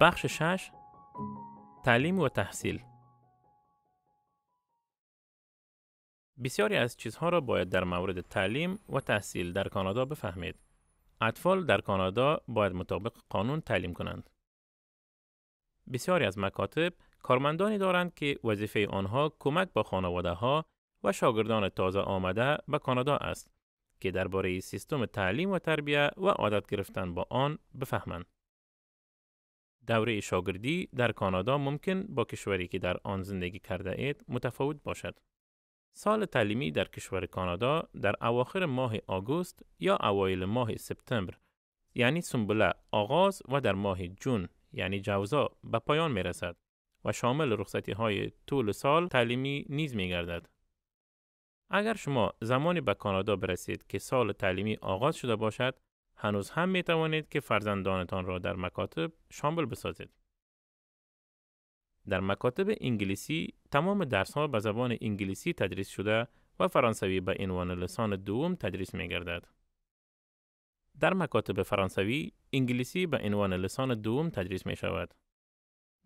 بخش شش تعلیم و تحصیل بسیاری از چیزها را باید در مورد تعلیم و تحصیل در کانادا بفهمید. اطفال در کانادا باید مطابق قانون تعلیم کنند. بسیاری از مکاتب کارمندانی دارند که وظیفه آنها کمک با خانواده ها و شاگردان تازه آمده به کانادا است که درباره سیستم تعلیم و تربیه و عادت گرفتن با آن بفهمند. دوره شاگردی در کانادا ممکن با کشوری که در آن زندگی کرده اید متفاوت باشد. سال تعلیمی در کشور کانادا در اواخر ماه آگوست یا اوایل ماه سپتامبر یعنی سنبله آغاز و در ماه جون یعنی جوزا به پایان می رسد و شامل رخصتی های طول سال تعلیمی نیز می گردد. اگر شما زمانی به کانادا برسید که سال تعلیمی آغاز شده باشد هنوز هم می توانید که فرزندانتان را در مکاتب شامل بسازید. در مکاتب انگلیسی تمام درس به زبان انگلیسی تدریس شده و فرانسوی به عنوان لسان دوم تدریس می گردد. در مکاتب فرانسوی انگلیسی به عنوان لسان دوم تدریس می شود.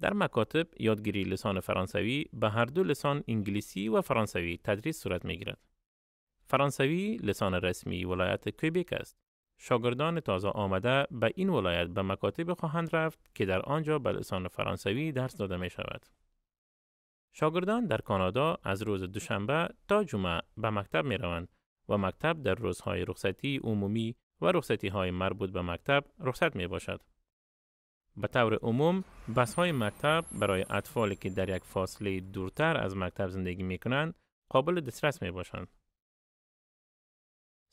در مکاتب یادگیری لسان فرانسوی به هر دو لسان انگلیسی و فرانسوی تدریس صورت می گیرد. فرانسوی لسان رسمی ولایت کویبک است. شاگردان تازه آمده به این ولایت به مکاتب خواهند رفت که در آنجا به لسان فرانسوی درس داده می شود. شاگردان در کانادا از روز دوشنبه تا جمعه به مکتب می روند و مکتب در روزهای رخصتی عمومی و رخصتی های مربوط به مکتب رخصت می باشد. به طور عموم بس های مکتب برای اطفالی که در یک فاصله دورتر از مکتب زندگی می کنند قابل دسترس می باشند.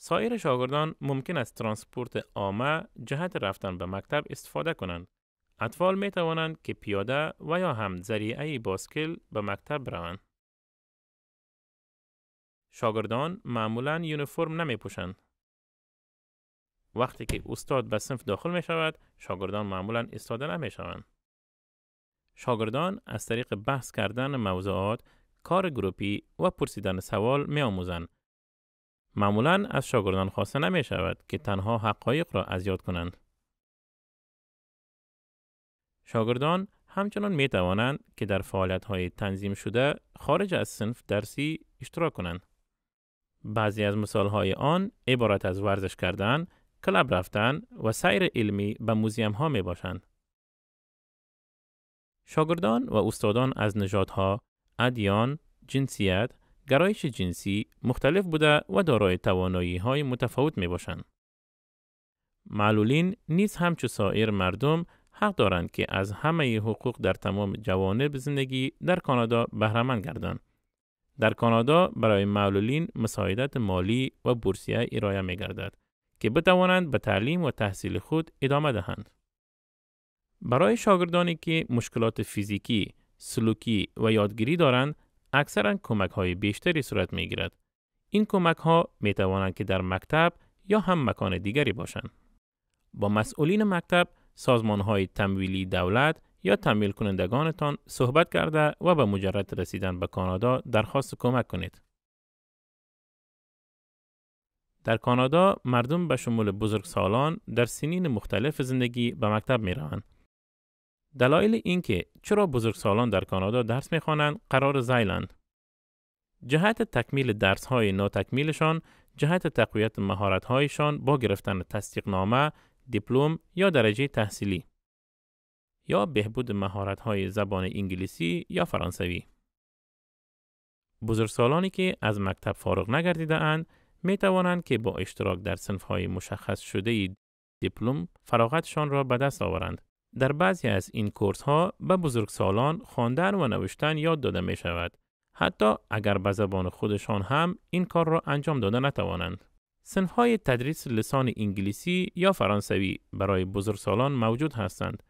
سایر شاگردان ممکن است ترانسپورت عامه جهت رفتن به مکتب استفاده کنند. اطفال می توانند که پیاده و یا هم ذریعه باسکل به مکتب بروند. شاگردان معمولا یونیفرم نمی پوشند. وقتی که استاد به صنف داخل می شود، شاگردان معمولا استاده نمی شوند. شاگردان از طریق بحث کردن موضوعات، کار گروپی و پرسیدن سوال می آموزند معمولا از شاگردان خواسته نمی شود که تنها حقایق را از یاد کنند. شاگردان همچنان می توانند که در فعالیت های تنظیم شده خارج از صنف درسی اشتراک کنند. بعضی از مثال های آن عبارت از ورزش کردن، کلب رفتن و سیر علمی به موزیم ها می باشند. شاگردان و استادان از نژادها، ادیان، جنسیت، گرایش جنسی مختلف بوده و دارای توانایی های متفاوت می باشند. معلولین نیز همچو سایر مردم حق دارند که از همه حقوق در تمام جوانب زندگی در کانادا بهرهمند گردند. در کانادا برای معلولین مساعدت مالی و بورسیه ارائه می گردد که بتوانند به تعلیم و تحصیل خود ادامه دهند. برای شاگردانی که مشکلات فیزیکی، سلوکی و یادگیری دارند اکثرا کمک های بیشتری صورت می گیرد. این کمک ها می توانند که در مکتب یا هم مکان دیگری باشند. با مسئولین مکتب، سازمان های تمویلی دولت یا تمویل کنندگانتان صحبت کرده و به مجرد رسیدن به کانادا درخواست کمک کنید. در کانادا مردم به شمول بزرگسالان در سنین مختلف زندگی به مکتب می روند. دلایل اینکه چرا بزرگسالان در کانادا درس میخوانند قرار زیلند جهت تکمیل درس های ناتکمیلشان جهت تقویت مهارت هایشان با گرفتن تصدیق نامه، دیپلم یا درجه تحصیلی یا بهبود مهارت های زبان انگلیسی یا فرانسوی بزرگسالانی که از مکتب فارغ نگردیده اند می توانند که با اشتراک در صنفهای های مشخص شده دیپلم فراغتشان را به دست آورند در بعضی از این کورس ها به بزرگسالان خواندن و نوشتن یاد داده می شود. حتی اگر به زبان خودشان هم این کار را انجام داده نتوانند. سنف های تدریس لسان انگلیسی یا فرانسوی برای بزرگسالان موجود هستند.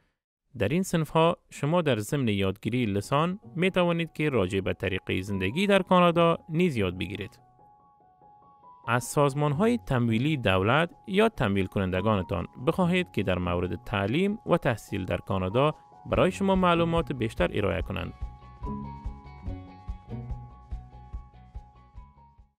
در این سنف ها شما در ضمن یادگیری لسان می توانید که راجع به طریقه زندگی در کانادا نیز یاد بگیرید. از سازمان های تمویلی دولت یا تمویل کنندگانتان بخواهید که در مورد تعلیم و تحصیل در کانادا برای شما معلومات بیشتر ارائه کنند.